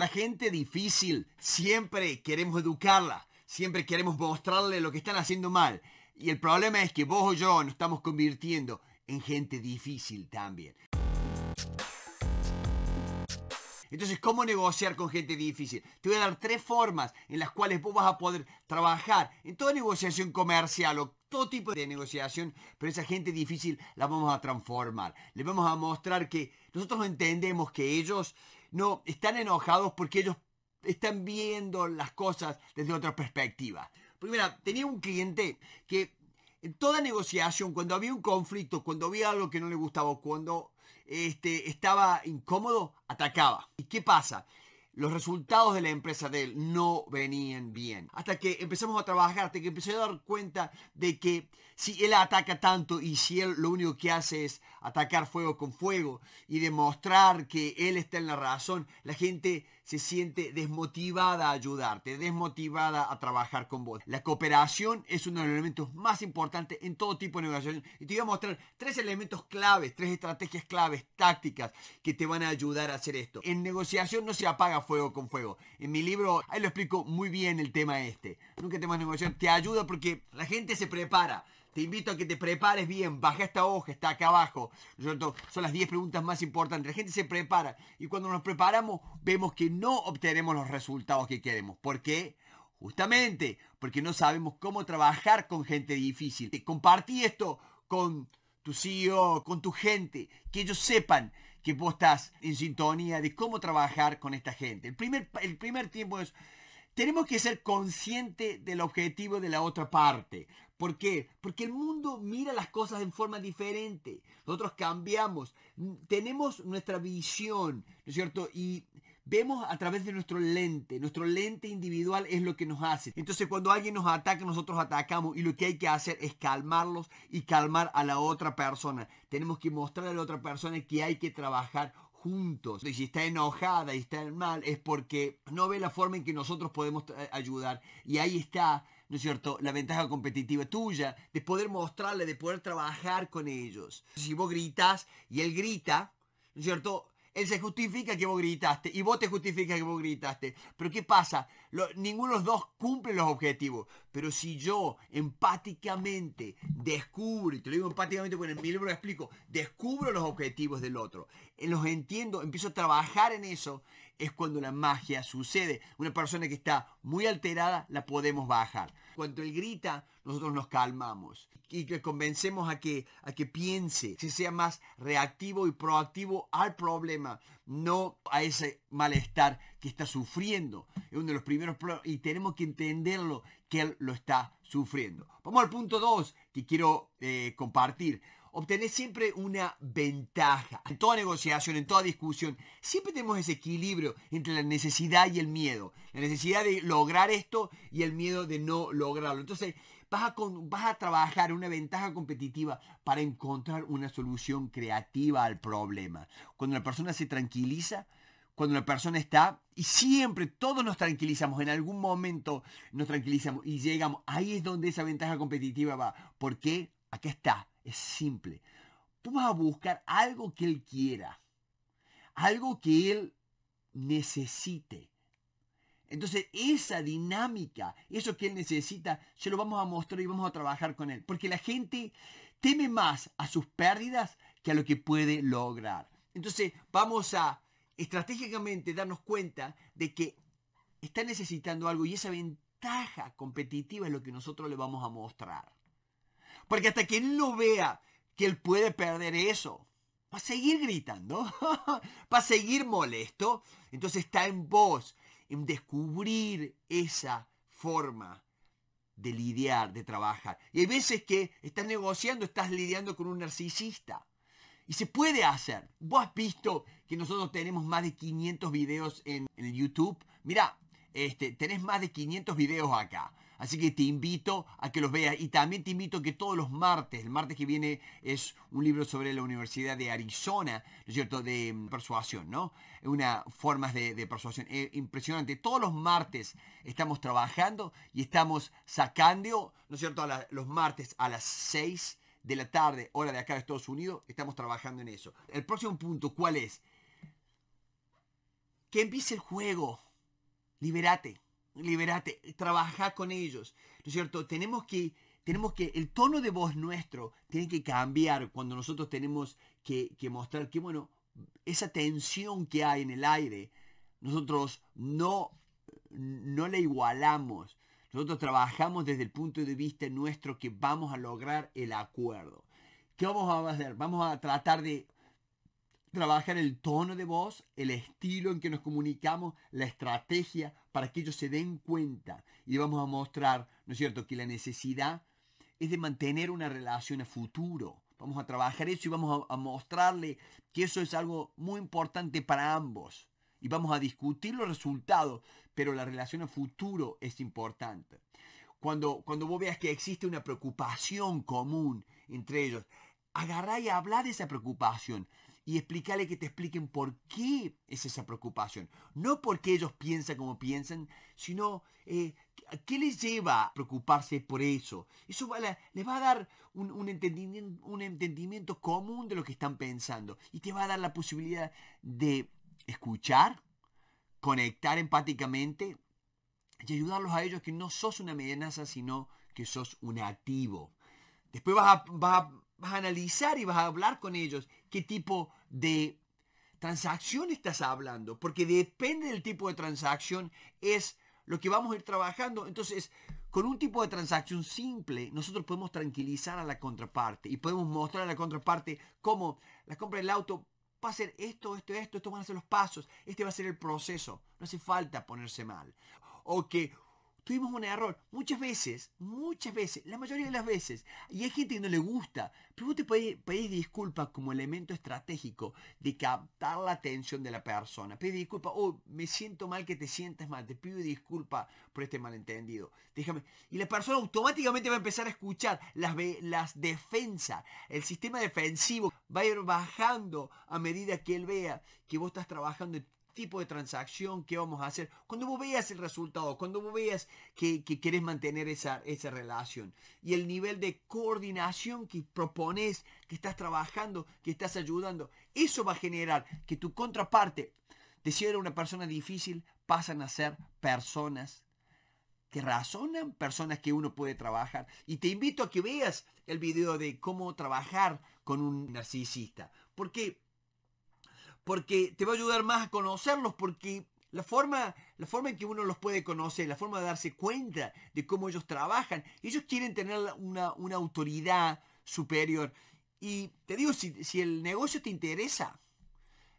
La gente difícil siempre queremos educarla, siempre queremos mostrarle lo que están haciendo mal. Y el problema es que vos o yo nos estamos convirtiendo en gente difícil también. Entonces, ¿cómo negociar con gente difícil? Te voy a dar tres formas en las cuales vos vas a poder trabajar en toda negociación comercial o todo tipo de negociación, pero esa gente difícil la vamos a transformar. Les vamos a mostrar que nosotros entendemos que ellos no, están enojados porque ellos están viendo las cosas desde otra perspectiva. primero tenía un cliente que en toda negociación, cuando había un conflicto, cuando había algo que no le gustaba, cuando este, estaba incómodo, atacaba. ¿Y qué pasa? Los resultados de la empresa de él no venían bien. Hasta que empezamos a trabajar, hasta que empecé a dar cuenta de que si él ataca tanto y si él lo único que hace es atacar fuego con fuego y demostrar que él está en la razón, la gente se siente desmotivada a ayudarte, desmotivada a trabajar con vos. La cooperación es uno de los elementos más importantes en todo tipo de negociación. Y te voy a mostrar tres elementos claves, tres estrategias claves, tácticas, que te van a ayudar a hacer esto. En negociación no se apaga fuego con fuego. En mi libro, ahí lo explico muy bien el tema este. Nunca temas negociación. Te ayuda porque la gente se prepara te invito a que te prepares bien. Baja esta hoja, está acá abajo. Son las 10 preguntas más importantes. La gente se prepara y cuando nos preparamos vemos que no obtenemos los resultados que queremos. ¿Por qué? Justamente porque no sabemos cómo trabajar con gente difícil. Eh, compartí esto con tu CEO, con tu gente, que ellos sepan que vos estás en sintonía de cómo trabajar con esta gente. El primer, el primer tiempo es, tenemos que ser conscientes del objetivo de la otra parte. ¿Por qué? Porque el mundo mira las cosas en forma diferente. Nosotros cambiamos, tenemos nuestra visión, ¿no es cierto? Y vemos a través de nuestro lente. Nuestro lente individual es lo que nos hace. Entonces cuando alguien nos ataca, nosotros atacamos y lo que hay que hacer es calmarlos y calmar a la otra persona. Tenemos que mostrar a la otra persona que hay que trabajar y si está enojada y está mal, es porque no ve la forma en que nosotros podemos eh, ayudar. Y ahí está ¿no es cierto?, la ventaja competitiva tuya, de poder mostrarle, de poder trabajar con ellos. Si vos gritas y él grita, ¿no es cierto?, él se justifica que vos gritaste y vos te justificas que vos gritaste. Pero ¿qué pasa? ninguno de los dos cumple los objetivos. Pero si yo empáticamente descubro, y te lo digo empáticamente porque en mi libro lo explico, descubro los objetivos del otro, eh, los entiendo, empiezo a trabajar en eso, es cuando la magia sucede. Una persona que está muy alterada la podemos bajar. Cuando él grita, nosotros nos calmamos y que convencemos a que, a que piense, que sea más reactivo y proactivo al problema no a ese malestar que está sufriendo. Es uno de los primeros problemas y tenemos que entenderlo que él lo está sufriendo. Vamos al punto 2 que quiero eh, compartir. Obtener siempre una ventaja. En toda negociación, en toda discusión, siempre tenemos ese equilibrio entre la necesidad y el miedo. La necesidad de lograr esto y el miedo de no lograrlo. Entonces, vas a, trabajar una ventaja competitiva para encontrar una solución creativa al problema. Cuando la persona se tranquiliza, cuando la persona está, y siempre todos nos tranquilizamos, en algún momento nos tranquilizamos y llegamos, ahí es donde esa ventaja competitiva va. ¿Por qué? Acá está, es simple. Tú vas a buscar algo que él quiera, algo que él necesite, entonces, esa dinámica, eso que él necesita, se lo vamos a mostrar y vamos a trabajar con él. Porque la gente teme más a sus pérdidas que a lo que puede lograr. Entonces, vamos a estratégicamente darnos cuenta de que está necesitando algo y esa ventaja competitiva es lo que nosotros le vamos a mostrar. Porque hasta que él no vea que él puede perder eso, va a seguir gritando, va a seguir molesto. Entonces está en voz en descubrir esa forma de lidiar, de trabajar. Y hay veces que estás negociando, estás lidiando con un narcisista. Y se puede hacer. Vos has visto que nosotros tenemos más de 500 videos en, YouTube. Mira, este, tenés más de 500 videos acá. Así que te invito a que los veas y también te invito a que todos los martes, el martes que viene es un libro sobre la Universidad de Arizona, ¿no es cierto?, de mm, persuasión, ¿no? Una formas de, persuasión. impresionante. Todos los martes estamos trabajando y estamos sacando, ¿no es cierto?, los martes a las 6 de la tarde, hora de acá de Estados Unidos, estamos trabajando en eso. El próximo punto, ¿cuál es? Que empiece el juego. Liberate liberate, trabaja con ellos, ¿no es cierto? Tenemos que, tenemos que, el tono de voz nuestro tiene que cambiar cuando nosotros tenemos que, que mostrar que, bueno, esa tensión que hay en el aire, nosotros no, no la igualamos. Nosotros trabajamos desde el punto de vista nuestro que vamos a lograr el acuerdo. ¿Qué vamos a hacer? Vamos a tratar de trabajar el tono de voz, el estilo en que nos comunicamos, la estrategia para que ellos se den cuenta. Y vamos a mostrar, ¿no es cierto?, que la necesidad es de mantener una relación a futuro. Vamos a trabajar eso y vamos a, mostrarle que eso es algo muy importante para ambos. Y vamos a discutir los resultados, pero la relación a futuro es importante. Cuando, cuando vos veas que existe una preocupación común entre ellos, agarrá y habla de esa preocupación y explicarle que te expliquen por qué es esa preocupación. No porque ellos piensan como piensan, sino eh, qué les lleva a preocuparse por eso. Eso les va a dar un, entendimiento, un entendimiento común de lo que están pensando y te va a dar la posibilidad de escuchar, conectar empáticamente y ayudarlos a ellos que no sos una amenaza, sino que sos un activo. Después vas a analizar y vas a hablar con ellos qué tipo de transacción estás hablando, porque depende del tipo de transacción, es lo que vamos a ir trabajando. Entonces, con un tipo de transacción simple, nosotros podemos tranquilizar a la contraparte y podemos mostrar a la contraparte cómo la compra del auto va a ser esto, esto, esto, esto van a ser los pasos, este va a ser el proceso. No hace falta ponerse mal. O que tuvimos un error. Muchas veces, muchas veces, la mayoría de las veces. Y hay gente que no le gusta. Pero vos te pedís, pedir disculpas como elemento estratégico de captar la atención de la persona. Pedís disculpa oh, me siento mal que te sientas mal. Te pido disculpa por este malentendido. Déjame. Y la persona automáticamente va a empezar a escuchar las, las defensas. El sistema defensivo va a ir bajando a medida que él vea que vos estás trabajando en tipo de transacción que vamos a hacer, cuando vos veas el resultado, cuando vos veas que, querés mantener esa, esa relación y el nivel de coordinación que propones, que estás trabajando, que estás ayudando, eso va a generar que tu contraparte, de si era una persona difícil, pasan a ser personas que razonan, personas que uno puede trabajar. Y te invito a que veas el video de cómo trabajar con un narcisista. Porque porque te va a ayudar más a conocerlos, porque la forma, la forma en que uno los puede conocer, la forma de darse cuenta de cómo ellos trabajan, ellos quieren tener una, autoridad superior. Y te digo, si, el negocio te interesa,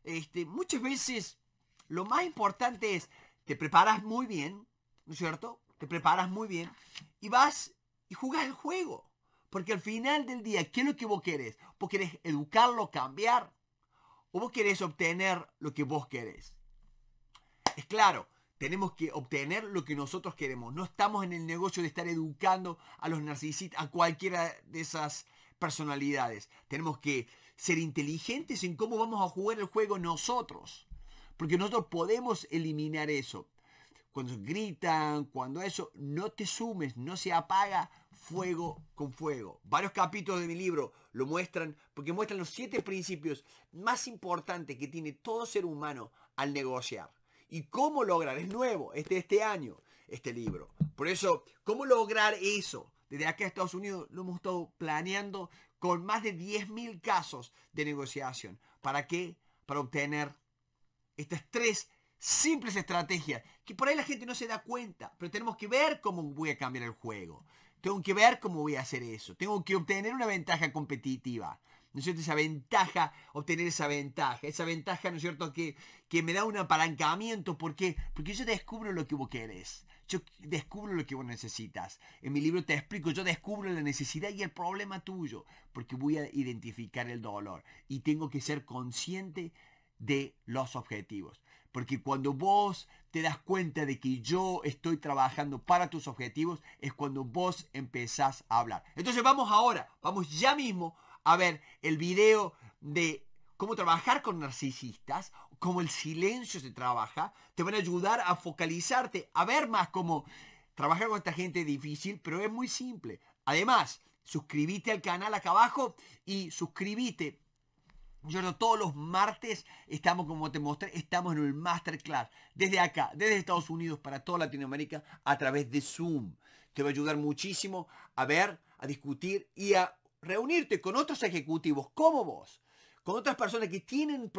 este, muchas veces lo más importante es, te preparas muy bien, ¿no es cierto? Te preparas muy bien y vas y jugas el juego. Porque al final del día, ¿qué es lo que vos querés? Vos querés educarlo, cambiar, o vos querés obtener lo que vos querés. Es claro, tenemos que obtener lo que nosotros queremos. No estamos en el negocio de estar educando a los narcisistas, a cualquiera de esas personalidades. Tenemos que ser inteligentes en cómo vamos a jugar el juego nosotros. Porque nosotros podemos eliminar eso. Cuando gritan, cuando eso, no te sumes, no se apaga fuego con fuego. Varios capítulos de mi libro lo muestran porque muestran los siete principios más importantes que tiene todo ser humano al negociar. Y cómo lograr, es nuevo, este, este año, este libro. Por eso, ¿cómo lograr eso? Desde acá a Estados Unidos lo hemos estado planeando con más de 10.000 casos de negociación. ¿Para qué? Para obtener estas tres simples estrategias que por ahí la gente no se da cuenta, pero tenemos que ver cómo voy a cambiar el juego. Tengo que ver cómo voy a hacer eso. Tengo que obtener una ventaja competitiva. ¿no es cierto? Esa ventaja, obtener esa ventaja, esa ventaja, ¿no es cierto?, que, que me da un apalancamiento, ¿por qué? Porque yo descubro lo que vos querés, yo descubro lo que vos necesitas. En mi libro te explico, yo descubro la necesidad y el problema tuyo, porque voy a identificar el dolor y tengo que ser consciente de los objetivos. Porque cuando vos te das cuenta de que yo estoy trabajando para tus objetivos, es cuando vos empezás a hablar. Entonces vamos ahora, vamos ya mismo a ver el video de cómo trabajar con narcisistas, cómo el silencio se trabaja. Te van a ayudar a focalizarte, a ver más cómo trabajar con esta gente es difícil, pero es muy simple. Además, suscríbete al canal acá abajo y suscríbete yo todos los martes estamos, como te mostré, estamos en el Masterclass. Desde acá, desde Estados Unidos para toda Latinoamérica a través de Zoom. Te va a ayudar muchísimo a ver, a discutir y a reunirte con otros ejecutivos como vos, con otras personas que tienen,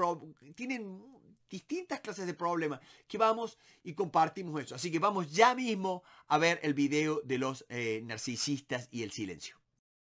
tienen distintas clases de problemas, que vamos y compartimos eso. Así que vamos ya mismo a ver el video de los eh, narcisistas y el silencio.